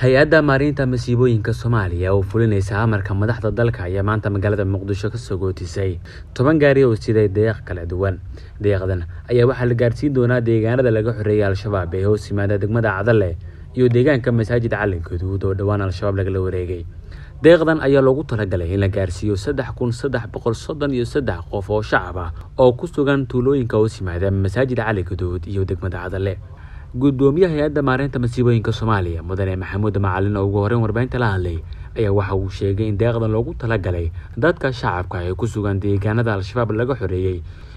hay-adda maarinta masiibooyinka soomaaliya oo fulinaysa amarka madaxda dalka ayaa maanta magaalada muqdisho kasoo gootisay toban gaari oo siday deeq kala duwan deeqdan ayaa waxaa la gaarsiin doonaa deegaanada laga xoreeyay al-shabaab ee hoos yimaada degmada cadale iyo deegaanka masaajid cali guduud oo dhowaan al-shabaab lagala wareegay deeqdan ayaa loogu talagalay in la gaarsiiyo saddex kun saddex boqol soddon iyo saddex qof oo shacab ah oo ku sugan tuulooyinka hoos yimaada masaajid cali guduud iyo degmada cadale gudoomiyaha hay-adda maareynta masiibooyinka soomaaliya mudane maxamuud macalin oo ugu horeyn warbaahinta la hadlay ayaa waxa uu sheegay in deeqdan loogu talagalay dadka shacabka ee ku sugan deegaanada al-shabaab laga xoreeyey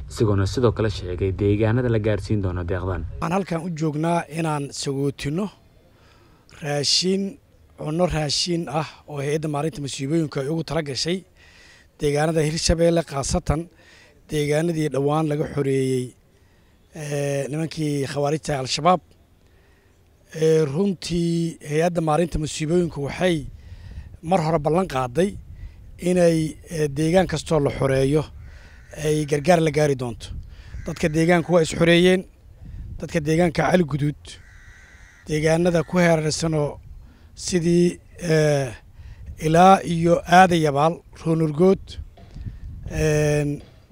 isagoona sidoo kale sheegay deegaanada la gaarsiin doono deeqdan waxaan halkan u joognaa inaan sagootino raashiin cunno raashiin ah oo hay-adda maareynta masiibooyinka ay ugu talagashay deegaanada hirshabeelle khaasatan deegaanadii dhowaan laga xoreeyey nimankii khawaarijta al-shabaab runtii hay-adda maalinta musiibooyinku waxay mar hore ballan qaaday inay deegaan kastoo la xoreeyo ay gargaar la gaari doonto dadka deegaanku waa is xoreeyeen dadka deegaanka caliguduud deegaanada ku heerarsanoo sidii ilaa iyo aada yabaal roonurgood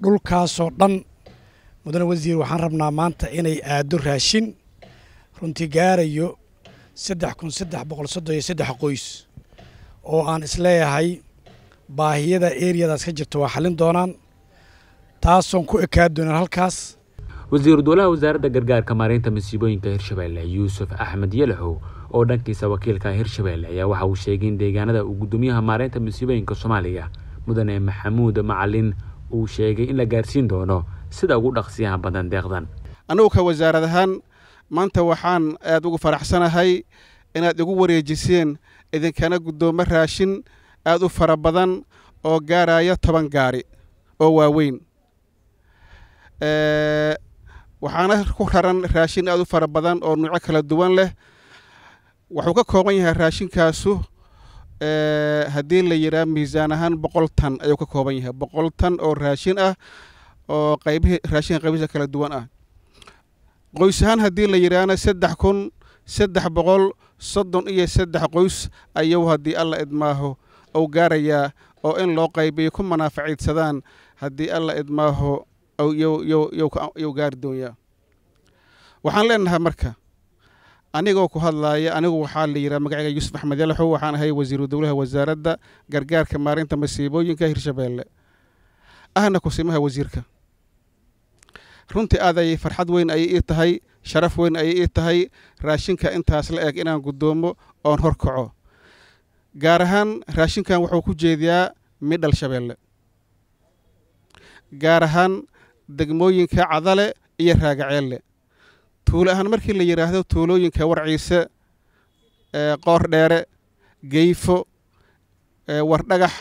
dhulkaasoo dhan mudane wasiir waxaan rabnaa maanta inay aado raashin runtii gaarayo saddex kun saddex boqol soddon iyo saddex qoys oo aan isleeyahay baahiyada eriyadaas ka jirta waa xalin doonaan taasoon ku ekaan doonaan halkaas wasiiru dowlaha wasaaradda gargaarka maareynta masiibooyinka hirshabeelle yuusuf axmed yalaxow oo dhankiisa wakiilka hirshabeelle ayaa waxa uu sheegay in deegaanada uu guddoomiyaha maaraynta masiibooyinka soomaaliya mudane maxamuud macalin uu sheegay in la gaarsiin doono sida ugu dhaqsiyaha badan deeqdan annugu ka wasaarad ahaan maanta waxaan aad ugu faraxsanahay inaad igu wareejiseen idinkana guddoomo raashin aad u fara badan oo gaaraya toban gaari oo waaweyn waxaana ku raran raashin aad u fara badan oo nuuco kala duwan leh wuxuu ka kooban yahay raashinkaasu haddii la yidhaah miisaan ahaan boqol tan ayuu ka kooban yahay boqol tan oo raashin ah oo raashinka qaybisa kala duwan ah qoys ahaan haddii la yidhaahna saddex kun saddex boqol soddon iyo saddex qoys ayuu haddii alla idmaaho ou gaarayaa oo in loo qaybiyo ku manaafaciidsadaan haddii alla idmaaho yuu gaari doonyaa waxaan leenahay marka anigoo ku hadlaaya anigu waxaa la yidhaha magacayga yuusuf axmed yalaxow waxaan ahay wasiiru dowlaha wasaaradda gargaarka maarinta masiibooyinka hirshabeelle ahna kusimaha wasiirka runtii aad ayay farxad weyn ayay ii tahay sharaf weyn ayay ii tahay raashinka intaas la eg inaan guddoomo oon hor kaco gaar ahaan raashinkan wuxuu ku jeediyaa midhal shabeelle gaar ahaan degmooyinka cadale iyo raagaceelle tuulo ahaan markii la yidhaahdo tuulooyinka war ciise warciise dheere geyfo wardhagax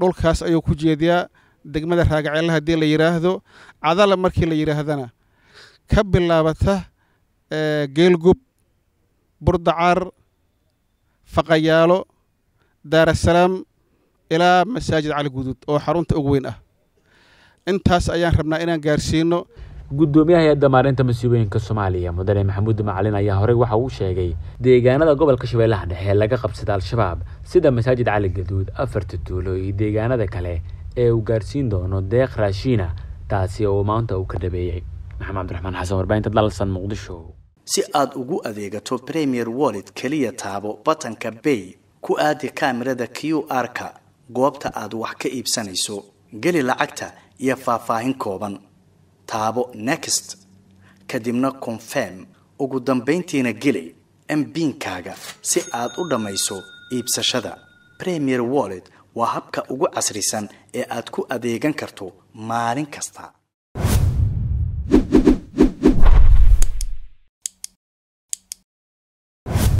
dhulkaas ayuu ku jeediyaa degmada raagaceelle haddii la yidhaahdo cadala markii la yidhaahdana ka bilaabata eh, geelgub burdacaar faqayaalo daarasalaam ilaa masaajid cali guduud oo xarunta ugu weyn ah intaas ayaan rabnaa inaan gaarsiino guddoomiyaha hay-adda masiibooyinka soomaaliya mudane maxamuud macalin ayaa horey waxa uu sheegay deegaanada gobolka shabeellaha dhexe laga qabsada al-shabaab sida masaajid cali guduud afarta tuulo iyo deegaanada kale ee uu gaarsiin doono deeq raashiina taasi oo maanta uu ka dhabeeyey maxamed cabdiraxmaan xasan warbaahinta dalsan muqdisho si aad ugu adeegato premier wallet keliya taabo batanka bay ku aadi kaamirada q r-ka goobta aad wax ka iibsanayso geli lacagta iyo faahfaahin kooban taabo next kadibna confirm ugu dambayntiina geli mbinkaaga si aad u dhammayso iibsashada premier wallet waa habka ugu casrisan ee aad ku adeegan karto maalin kasta